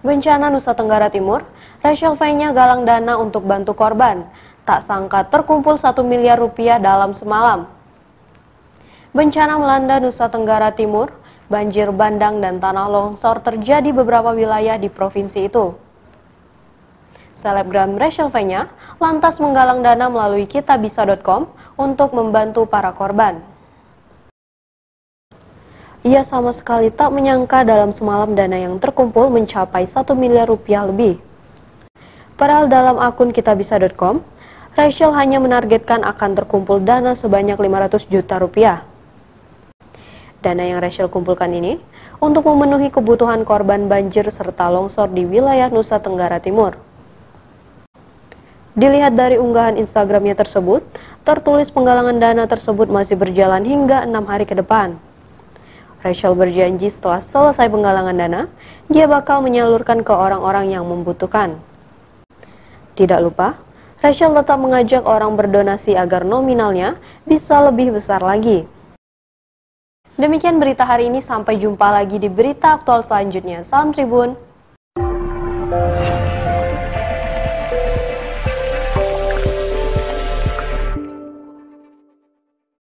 bencana Nusa Tenggara Timur, Rachel Fainya galang dana untuk bantu korban. Tak sangka terkumpul satu miliar rupiah dalam semalam. Bencana melanda Nusa Tenggara Timur, banjir bandang dan tanah longsor terjadi beberapa wilayah di provinsi itu. Selebgram Rachel Fainya lantas menggalang dana melalui kitabisa.com untuk membantu para korban. Ia sama sekali tak menyangka dalam semalam dana yang terkumpul mencapai 1 miliar rupiah lebih. Padahal dalam akun kitabisa.com, Rachel hanya menargetkan akan terkumpul dana sebanyak 500 juta rupiah. Dana yang Rachel kumpulkan ini untuk memenuhi kebutuhan korban banjir serta longsor di wilayah Nusa Tenggara Timur. Dilihat dari unggahan Instagramnya tersebut, tertulis penggalangan dana tersebut masih berjalan hingga enam hari ke depan. Rachel berjanji setelah selesai penggalangan dana, dia bakal menyalurkan ke orang-orang yang membutuhkan. Tidak lupa, Rachel tetap mengajak orang berdonasi agar nominalnya bisa lebih besar lagi. Demikian berita hari ini, sampai jumpa lagi di berita aktual selanjutnya. Salam Tribun!